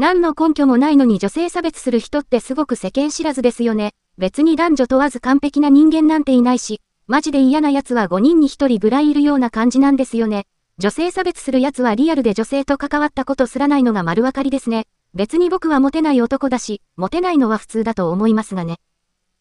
何の根拠もないのに女性差別する人ってすごく世間知らずですよね。別に男女問わず完璧な人間なんていないし、マジで嫌な奴は5人に1人ぐらいいるような感じなんですよね。女性差別する奴はリアルで女性と関わったことすらないのが丸わかりですね。別に僕はモテない男だし、モテないのは普通だと思いますがね。